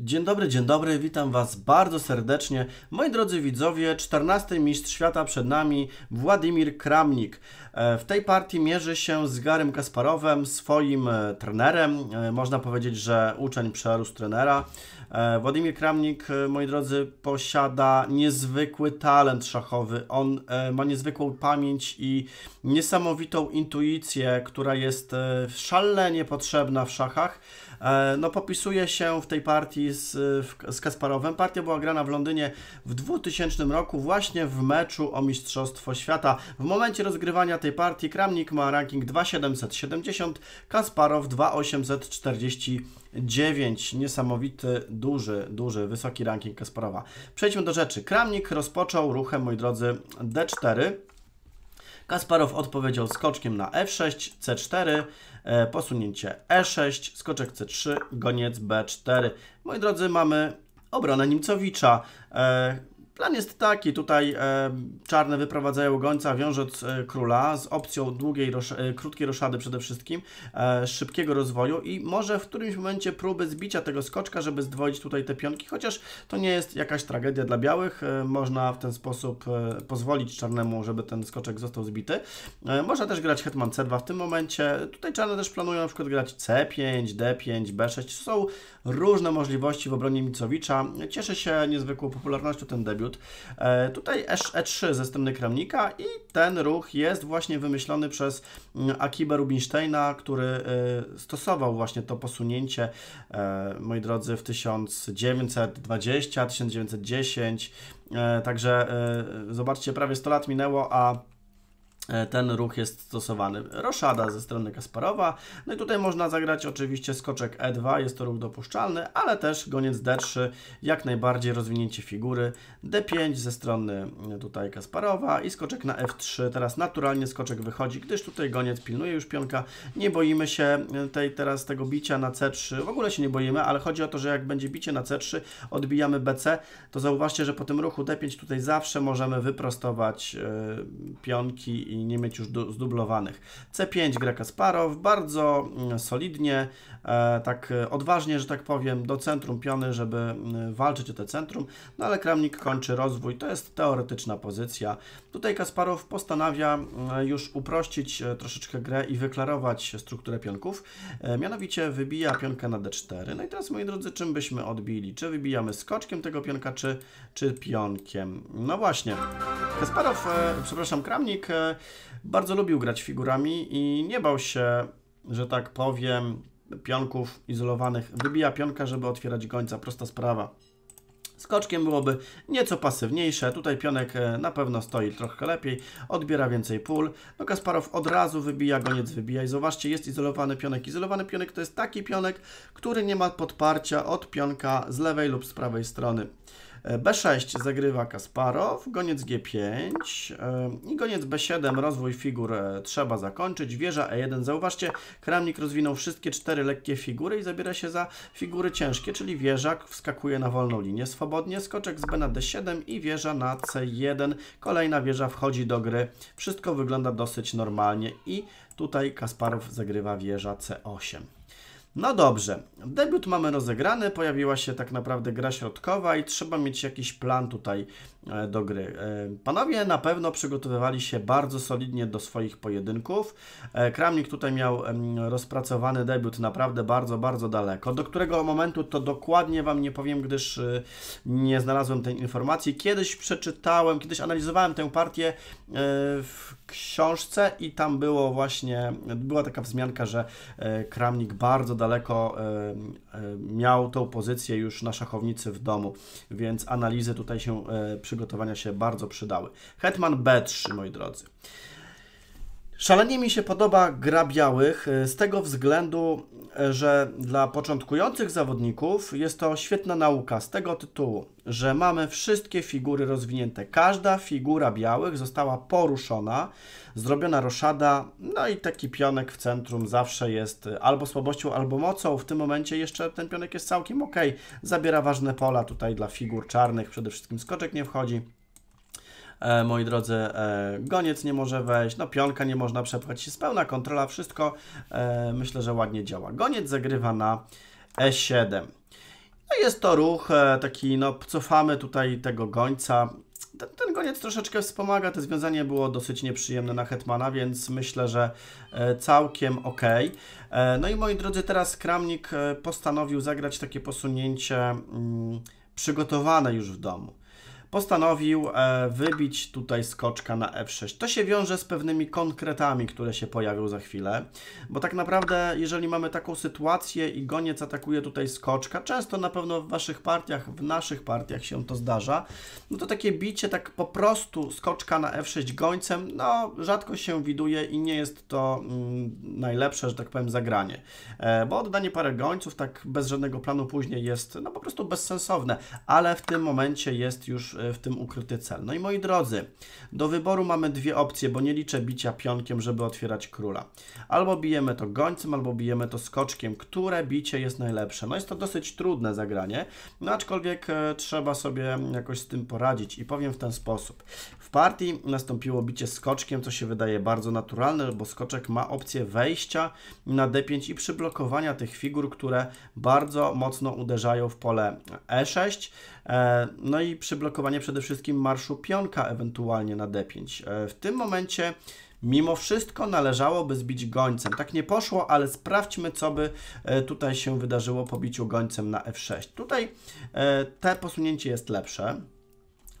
Dzień dobry, dzień dobry, witam Was bardzo serdecznie. Moi drodzy widzowie, 14 mistrz świata przed nami, Władimir Kramnik. E, w tej partii mierzy się z Garym Kasparowem, swoim e, trenerem. E, można powiedzieć, że uczeń przerósł trenera. Władimir Kramnik, moi drodzy, posiada niezwykły talent szachowy. On ma niezwykłą pamięć i niesamowitą intuicję, która jest szalenie potrzebna w szachach. E, no popisuje się w tej partii z, z Kasparowem. Partia była grana w Londynie w 2000 roku właśnie w meczu o Mistrzostwo Świata. W momencie rozgrywania tej partii Kramnik ma ranking 2770, Kasparow 2849. Niesamowity, duży, duży, wysoki ranking Kasparowa. Przejdźmy do rzeczy. Kramnik rozpoczął ruchem, moi drodzy, D4. Kasparow odpowiedział skoczkiem na F6, C4, E, posunięcie E6, skoczek C3, goniec B4. Moi drodzy, mamy obronę Niemcowicza. E, Plan jest taki, tutaj e, czarne wyprowadzają gońca, wiążąc e, króla z opcją długiej, rosz, e, krótkiej roszady przede wszystkim, e, szybkiego rozwoju i może w którymś momencie próby zbicia tego skoczka, żeby zdwoić tutaj te pionki, chociaż to nie jest jakaś tragedia dla białych, e, można w ten sposób e, pozwolić czarnemu, żeby ten skoczek został zbity. można też grać hetman c2 w tym momencie, tutaj czarne też planują na przykład grać c5, d5, b6, są różne możliwości w obronie Micowicza. Cieszy się niezwykłą popularnością ten debiut. E, tutaj E3 e ze strony Kramnika i ten ruch jest właśnie wymyślony przez mm, Akiba Rubinsteina, który e, stosował właśnie to posunięcie, moi drodzy, w 1920, 1910. Także zobaczcie, prawie 100 lat minęło, a E, ten ruch jest stosowany. Roszada ze strony Kasparowa. No i tutaj można zagrać oczywiście skoczek E2, jest to ruch dopuszczalny, ale też goniec D3, jak najbardziej rozwinięcie figury. D5 ze strony e, tutaj Kasparowa i skoczek na F3. Teraz naturalnie skoczek wychodzi, gdyż tutaj goniec pilnuje już pionka. Nie boimy się e, tej, teraz tego bicia na C3. W ogóle się nie boimy, ale chodzi o to, że jak będzie bicie na C3, odbijamy BC, to zauważcie, że po tym ruchu D5 tutaj zawsze możemy wyprostować yy, pionki i i nie mieć już do, zdublowanych. C5 gra Kasparow, bardzo mm, solidnie, e, tak e, odważnie, że tak powiem, do centrum piony, żeby mm, walczyć o te centrum, no ale Kramnik kończy rozwój, to jest teoretyczna pozycja. Tutaj Kasparow postanawia mm, już uprościć e, troszeczkę grę i wyklarować strukturę pionków, mianowicie wybija pionkę na D4. No i teraz, moi drodzy, czym byśmy odbili? Czy wybijamy skoczkiem tego pionka, czy, czy pionkiem? No właśnie, Kasparow, przepraszam, Kramnik bardzo lubił grać figurami i nie bał się, że tak powiem, pionków izolowanych. Wybija pionka, żeby otwierać gońca. Prosta sprawa. Skoczkiem byłoby nieco pasywniejsze. Tutaj pionek e, na pewno stoi trochę lepiej, odbiera więcej pól. No Kasparow od razu wybija, goniec wybija i zobaczcie, jest izolowany pionek. Izolowany pionek to jest taki pionek, który nie ma podparcia od pionka z lewej lub z prawej strony. B6 zagrywa Kasparow, goniec G5 e, i goniec B7, rozwój figur e, trzeba zakończyć, wieża E1. Zauważcie, kramnik rozwinął wszystkie cztery lekkie figury i zabiera się za figury ciężkie, czyli wieżak wskakuje na wolną linię swobodnie, skoczek z B na D7 i wieża na C1. Kolejna wieża wchodzi do gry. Wszystko wygląda dosyć normalnie i tutaj Kasparow zagrywa wieża C8. No dobrze, debiut mamy rozegrany, pojawiła się tak naprawdę gra środkowa i trzeba mieć jakiś plan tutaj E, do gry. E, panowie na pewno przygotowywali się bardzo solidnie do swoich pojedynków. E, Kramnik tutaj miał rozpracowany debiut naprawdę bardzo, bardzo daleko. Do którego momentu to dokładnie Wam nie powiem, gdyż nie znalazłem tej informacji. Kiedyś przeczytałem, kiedyś analizowałem tę partię w książce i tam było właśnie, była taka wzmianka, że Kramnik bardzo daleko E, miał tą pozycję już na szachownicy w domu, więc analizy tutaj się, e, przygotowania się bardzo przydały. Hetman B3, moi drodzy. Szalenie mi się podoba gra białych y, z tego względu, y, że dla początkujących zawodników jest to świetna nauka z tego tytułu, że mamy wszystkie figury rozwinięte. Każda figura białych została poruszona, zrobiona roszada, no i taki pionek w centrum zawsze jest y, albo słabością, albo mocą. W tym momencie jeszcze ten pionek jest całkiem ok, zabiera ważne pola tutaj dla figur czarnych, przede wszystkim skoczek nie wchodzi e, moi drodzy, e, goniec nie może wejść, no pionka nie można przepchać, jest pełna kontrola, wszystko e, myślę, że ładnie działa. Goniec zagrywa na E7. No jest to ruch e, taki, no cofamy tutaj tego gońca, ten, ten, goniec troszeczkę wspomaga, to związanie było dosyć nieprzyjemne na Hetmana, więc myślę, że e, całkiem ok. E, no i moi drodzy, teraz Kramnik postanowił zagrać takie posunięcie mm, przygotowane już w domu postanowił e, wybić tutaj skoczka na f6. To się wiąże z pewnymi konkretami, które się pojawią za chwilę, bo tak naprawdę jeżeli mamy taką sytuację i goniec atakuje tutaj skoczka, często na pewno w waszych partiach, w naszych partiach się to zdarza, no to takie bicie tak po prostu skoczka na f6 gońcem, no rzadko się widuje i nie jest to mm, najlepsze, że tak powiem, zagranie, e, bo oddanie parę gońców tak bez żadnego planu później jest no po prostu bezsensowne, ale w tym momencie jest już E, w tym ukryty cel. No i moi drodzy, do wyboru mamy dwie opcje, bo nie liczę bicia pionkiem, żeby otwierać króla. Albo bijemy to gońcem, albo bijemy to skoczkiem. Które bicie jest najlepsze? No jest to dosyć trudne zagranie, no aczkolwiek e, trzeba sobie jakoś z tym poradzić i powiem w ten sposób. W partii nastąpiło bicie skoczkiem, co się wydaje bardzo naturalne, bo skoczek ma opcję wejścia na d5 i przyblokowania tych figur, które bardzo mocno uderzają w pole e6. E, no i przyblokowanie przede wszystkim marszu pionka ewentualnie na d5. E, w tym momencie Mimo wszystko należałoby zbić gońcem. Tak nie poszło, ale sprawdźmy, co by e, tutaj się wydarzyło po biciu gońcem na f6. Tutaj te posunięcie jest lepsze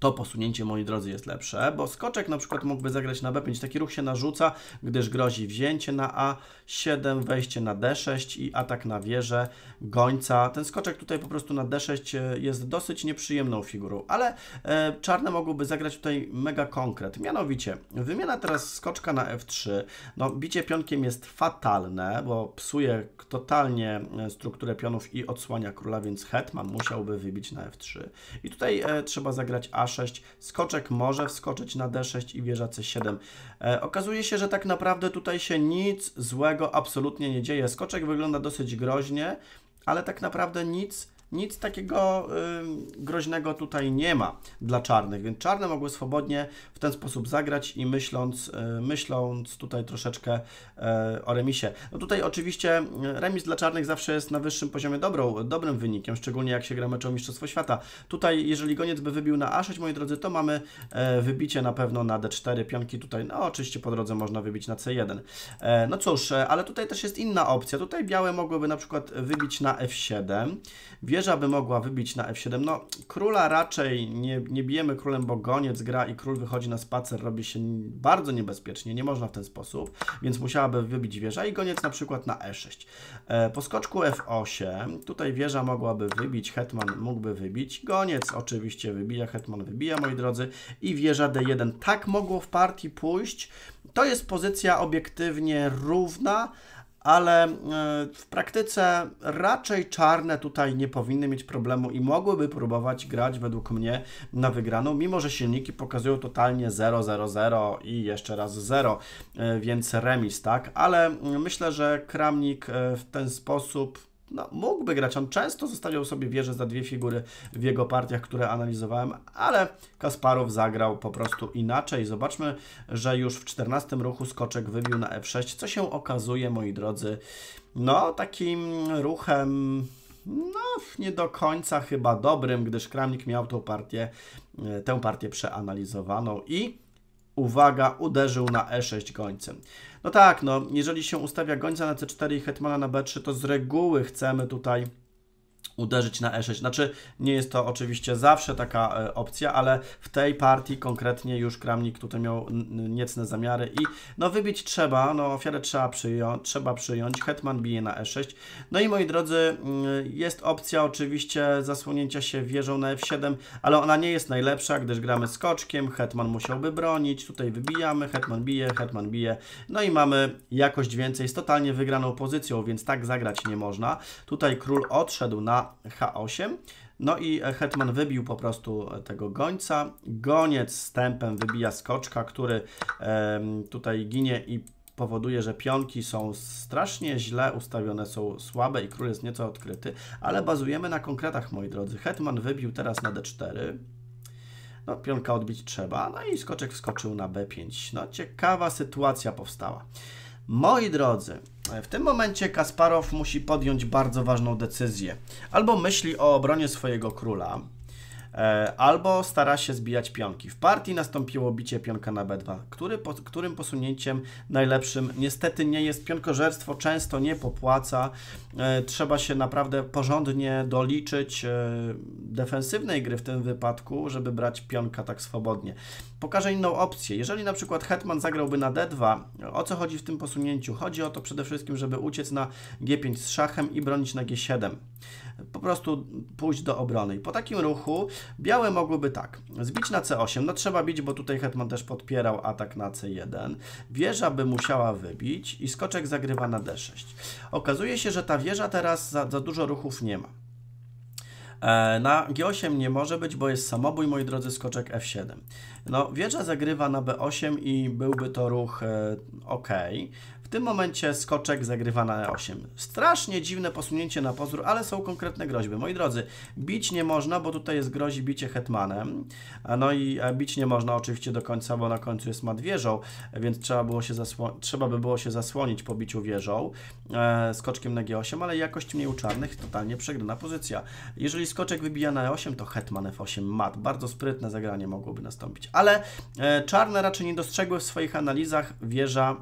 to posunięcie, moi drodzy, jest lepsze, bo skoczek na przykład mógłby zagrać na B5. Taki ruch się narzuca, gdyż grozi wzięcie na A7, wejście na D6 i atak na wieżę gońca. Ten skoczek tutaj po prostu na D6 e, jest dosyć nieprzyjemną figurą, ale e, czarne mogłyby zagrać tutaj mega konkret. Mianowicie, wymiana teraz skoczka na F3. No, bicie pionkiem jest fatalne, bo psuje totalnie e, strukturę pionów i odsłania króla, więc hetman musiałby wybić na F3. I tutaj e, trzeba zagrać a skoczek może wskoczyć na D6 i wieża C7. E, okazuje się, że tak naprawdę tutaj się nic złego absolutnie nie dzieje. Skoczek wygląda dosyć groźnie, ale tak naprawdę nic nic takiego y, groźnego tutaj nie ma dla czarnych, więc czarne mogły swobodnie w ten sposób zagrać i myśląc, y, myśląc tutaj troszeczkę y, o remisie. No tutaj oczywiście remis dla czarnych zawsze jest na wyższym poziomie dobrą, dobrym wynikiem, szczególnie jak się gra meczem Mistrzostwo Świata. Tutaj jeżeli goniec by wybił na A6, moi drodzy, to mamy e, wybicie na pewno na D4, pionki tutaj, no oczywiście po drodze można wybić na C1. E, no cóż, e, ale tutaj też jest inna opcja. Tutaj białe mogłyby na przykład wybić na F7, więc wieża by mogła wybić na f7. No, króla raczej nie, nie bijemy królem, bo goniec gra i król wychodzi na spacer, robi się bardzo niebezpiecznie, nie można w ten sposób, więc musiałaby wybić wieża i goniec na przykład na e6. E, po skoczku f8, tutaj wieża mogłaby wybić, hetman mógłby wybić, goniec oczywiście wybija, hetman wybija, moi drodzy, i wieża d1. Tak mogło w partii pójść, to jest pozycja obiektywnie równa, ale e, w praktyce raczej czarne tutaj nie powinny mieć problemu i mogłyby próbować grać według mnie na wygraną, mimo że silniki pokazują totalnie 0, 0, 0 i jeszcze raz 0, e, więc remis, tak? Ale e, myślę, że Kramnik w ten sposób no, mógłby grać. On często zostawiał sobie wieże za dwie figury w jego partiach, które analizowałem, ale Kasparow zagrał po prostu inaczej. Zobaczmy, że już w 14 ruchu skoczek wybił na f6, co się okazuje, moi drodzy, no takim ruchem no, nie do końca chyba dobrym, gdyż Kramnik miał tą partię, e, tę partię przeanalizowaną i uwaga, uderzył na e6 gońcem. No tak, no jeżeli się ustawia gońca na C4 i hetmana na B3, to z reguły chcemy tutaj uderzyć na E6. Znaczy, nie jest to oczywiście zawsze taka e, opcja, ale w tej partii konkretnie już Kramnik tutaj miał niecne zamiary i no wybić trzeba, no ofiarę trzeba, przyją trzeba przyjąć, hetman bije na E6. No i moi drodzy, mm, jest opcja oczywiście zasłonięcia się wieżą na F7, ale ona nie jest najlepsza, gdyż gramy skoczkiem, hetman musiałby bronić, tutaj wybijamy, hetman bije, hetman bije, no i mamy jakość więcej z totalnie wygraną pozycją, więc tak zagrać nie można. Tutaj król odszedł na H8. No i e, hetman wybił po prostu e, tego gońca. Goniec z tempem wybija skoczka, który tutaj ginie i powoduje, że pionki są strasznie źle ustawione, są słabe i król jest nieco odkryty, ale bazujemy na konkretach, moi drodzy. Hetman wybił teraz na d4. No, pionka odbić trzeba, no i skoczek wskoczył na b5. No, ciekawa sytuacja powstała. Moi drodzy, w tym momencie Kasparow musi podjąć bardzo ważną decyzję. Albo myśli o obronie swojego króla, E, albo stara się zbijać pionki. W partii nastąpiło bicie pionka na b2, który, po, którym posunięciem najlepszym niestety nie jest pionkożerstwo, często nie popłaca, e, trzeba się naprawdę porządnie doliczyć e, defensywnej gry w tym wypadku, żeby brać pionka tak swobodnie. Pokażę inną opcję. Jeżeli na przykład hetman zagrałby na d2, o co chodzi w tym posunięciu? Chodzi o to przede wszystkim, żeby uciec na g5 z szachem i bronić na g7 po prostu pójść do obrony. I po takim ruchu białe mogłyby tak, zbić na C8, no trzeba bić, bo tutaj hetman też podpierał atak na C1, wieża by musiała wybić i skoczek zagrywa na D6. Okazuje się, że ta wieża teraz za, za dużo ruchów nie ma. E, na G8 nie może być, bo jest samobój, moi drodzy, skoczek F7. No, wieża zagrywa na B8 i byłby to ruch e, ok tym momencie skoczek zagrywa na E8. Strasznie dziwne posunięcie na pozór, ale są konkretne groźby. Moi drodzy, bić nie można, bo tutaj jest grozi bicie hetmanem. No i e, bić nie można oczywiście do końca, bo na końcu jest mat wieżą, więc trzeba, było się trzeba by było się zasłonić po biciu wieżą e, skoczkiem na G8, ale jakość mniej u czarnych totalnie przegrana pozycja. Jeżeli skoczek wybija na E8, to hetman F8 mat. Bardzo sprytne zagranie mogłoby nastąpić, ale e, czarne raczej nie dostrzegły w swoich analizach wieża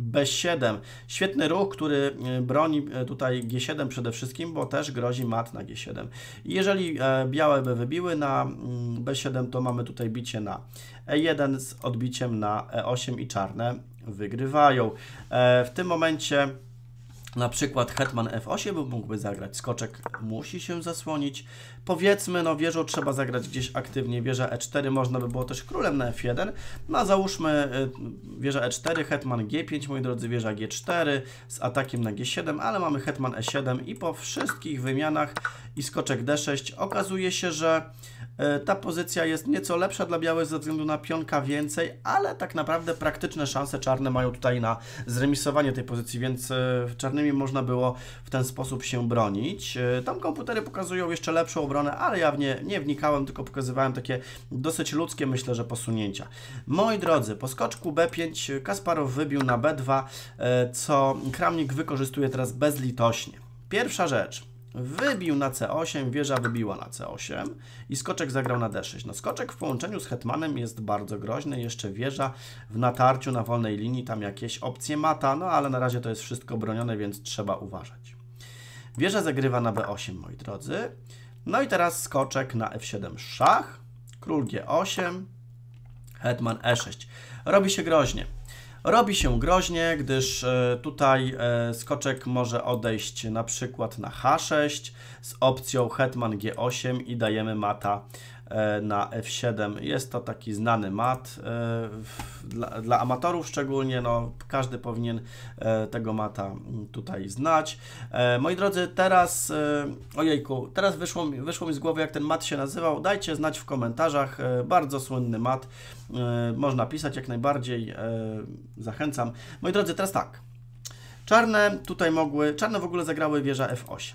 B7. Świetny ruch, który e, broni e, tutaj G7 przede wszystkim, bo też grozi mat na G7. Jeżeli e, białe by wybiły na mm, B7, to mamy tutaj bicie na E1 z odbiciem na E8 i czarne wygrywają. W tym momencie na przykład hetman f8 mógłby zagrać, skoczek musi się zasłonić. Powiedzmy, no wieżą trzeba zagrać gdzieś aktywnie, wieża e4, można by było też królem na f1. No a załóżmy y, wieża e4, hetman g5, moi drodzy, wieża g4 z atakiem na g7, ale mamy hetman e7 i po wszystkich wymianach i skoczek d6 okazuje się, że E, ta pozycja jest nieco lepsza dla białych ze względu na pionka więcej, ale tak naprawdę praktyczne szanse czarne mają tutaj na zremisowanie tej pozycji, więc e, czarnymi można było w ten sposób się bronić. E, tam komputery pokazują jeszcze lepszą obronę, ale ja w nie, nie wnikałem, tylko pokazywałem takie dosyć ludzkie, myślę, że posunięcia. Moi drodzy, po skoczku B5 Kasparow wybił na B2, co Kramnik wykorzystuje teraz bezlitośnie. Pierwsza rzecz – Wybił na C8, wieża wybiła na C8 i skoczek zagrał na D6. No skoczek w połączeniu z hetmanem jest bardzo groźny, jeszcze wieża w natarciu na wolnej linii tam jakieś opcje mata, no ale na razie to jest wszystko bronione, więc trzeba uważać. Wieża zagrywa na B8, moi drodzy. No i teraz skoczek na F7 szach, król G8, hetman E6. Robi się groźnie. Robi się groźnie, gdyż e, tutaj e, skoczek może odejść na przykład na H6 z opcją hetman G8 i dajemy mata E, na F7. Jest to taki znany mat e, dla, dla, amatorów szczególnie, no, każdy powinien e, tego mata mm, tutaj znać. Moi drodzy, teraz, ojejku, teraz wyszło, mi, wyszło mi z głowy jak ten mat się nazywał, dajcie znać w komentarzach, bardzo słynny mat, można pisać jak najbardziej, zachęcam. Moi drodzy, teraz tak, czarne tutaj mogły, czarne w ogóle zagrały wieża F8.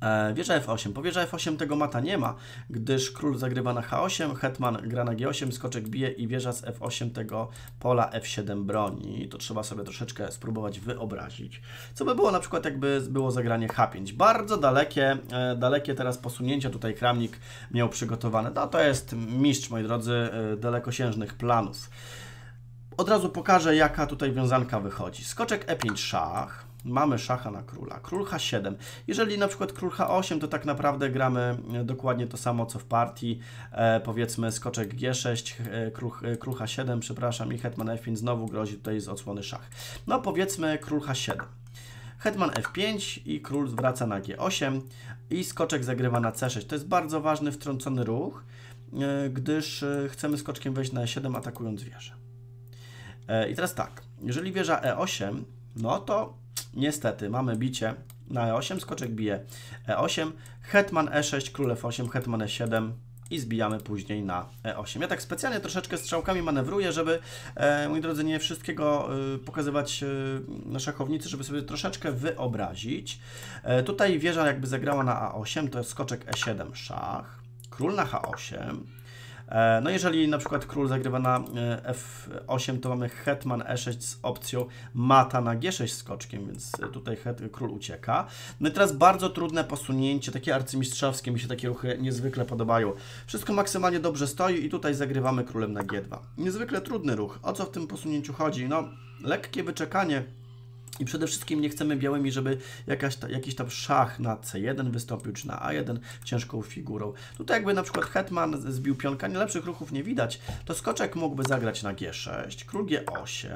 E, wieża F8. Po wieża F8 tego mata nie ma, gdyż król zagrywa na H8, hetman gra na G8, skoczek bije i wieża z F8 tego pola F7 broni. To trzeba sobie troszeczkę spróbować wyobrazić. Co by było na przykład jakby było zagranie H5. Bardzo dalekie, e, dalekie teraz posunięcia tutaj Kramnik miał przygotowane. No to jest mistrz, moi drodzy, e, dalekosiężnych planów. Od razu pokażę, jaka tutaj wiązanka wychodzi. Skoczek E5 szach, mamy szacha na króla. Król H7. Jeżeli na przykład król H8, to tak naprawdę gramy e, dokładnie to samo, co w partii. E, powiedzmy skoczek G6, e, e, król, e, król H7, przepraszam, i hetman F5 znowu grozi tutaj z odsłony szach. No powiedzmy król H7. Hetman F5 i król wraca na G8 i skoczek zagrywa na C6. To jest bardzo ważny, wtrącony ruch, e, gdyż chcemy skoczkiem wejść na E7 atakując wieżę. I teraz tak, jeżeli wieża E8, no to Niestety, mamy bicie na e8, skoczek bije e8, hetman e6, król f8, hetman e7 i zbijamy później na e8. Ja tak specjalnie troszeczkę strzałkami manewruję, żeby, e, moi drodzy, nie wszystkiego e, pokazywać e, szachownicy, żeby sobie troszeczkę wyobrazić. E, tutaj wieża jakby zagrała na a8, to jest skoczek e7, szach, król na h8, E, no jeżeli na przykład król zagrywa na e, f8, to mamy hetman e6 z opcją mata na g6 skoczkiem, więc tutaj król ucieka. No i teraz bardzo trudne posunięcie, takie arcymistrzowskie, mi się takie ruchy niezwykle podobają. Wszystko maksymalnie dobrze stoi i tutaj zagrywamy królem na g2. Niezwykle trudny ruch. O co w tym posunięciu chodzi? No, lekkie wyczekanie i przede wszystkim nie chcemy białymi, żeby jakaś ta, jakiś tam szach na C1 wystąpił, czy na A1 ciężką figurą. No tutaj jakby na przykład hetman zbił pionka, nie lepszych ruchów nie widać, to skoczek mógłby zagrać na G6, król G8,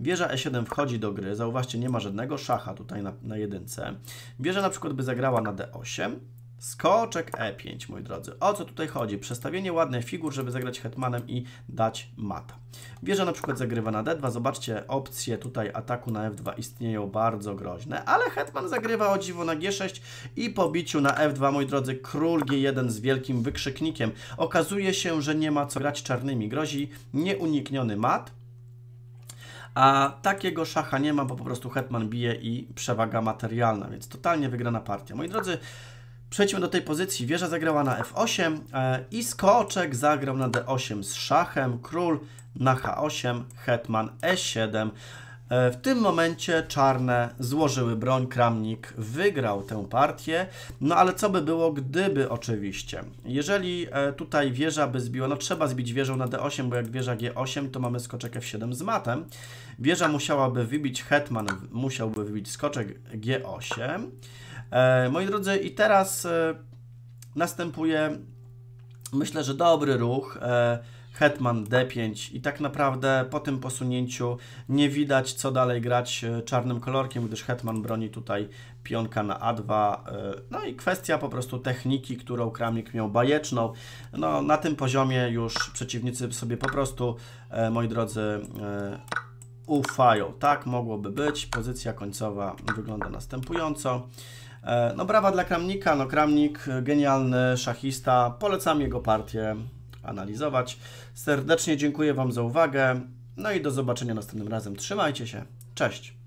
wieża E7 wchodzi do gry, zauważcie, nie ma żadnego szacha tutaj na, na jedynce. Wieża na przykład by zagrała na D8, Skoczek E5, moi drodzy. O co tutaj chodzi? Przestawienie ładnych figur, żeby zagrać hetmanem i dać mata. Wieża na przykład zagrywa na D2. Zobaczcie, opcje tutaj ataku na F2 istnieją bardzo groźne, ale hetman zagrywa o dziwo na G6 i po biciu na F2, moi drodzy, król G1 z wielkim wykrzyknikiem. Okazuje się, że nie ma co grać czarnymi. Grozi nieunikniony mat. A takiego szacha nie ma, bo po prostu hetman bije i przewaga materialna, więc totalnie wygrana partia. Moi drodzy, Przejdźmy do tej pozycji. Wieża zagrała na f8 e, i skoczek zagrał na d8 z szachem, król na h8, hetman e7. E, w tym momencie czarne złożyły broń, kramnik wygrał tę partię. No ale co by było, gdyby oczywiście? Jeżeli e, tutaj wieża by zbiła, no trzeba zbić wieżą na d8, bo jak wieża g8, to mamy skoczek f7 z matem. Wieża musiałaby wybić, hetman musiałby wybić skoczek g8. E, moi drodzy, i teraz e, następuje, myślę, że dobry ruch. E, Hetman D5 i tak naprawdę po tym posunięciu nie widać co dalej grać czarnym kolorkiem, gdyż Hetman broni tutaj pionka na A2. No i kwestia po prostu techniki, którą Kramik miał bajeczną. No na tym poziomie już przeciwnicy sobie po prostu, moi drodzy, ufają. Tak mogłoby być. Pozycja końcowa wygląda następująco. E, no brawa dla Kramnika, no Kramnik e, genialny szachista, polecam jego partię analizować. Serdecznie dziękuję Wam za uwagę, no i do zobaczenia następnym razem. Trzymajcie się, cześć!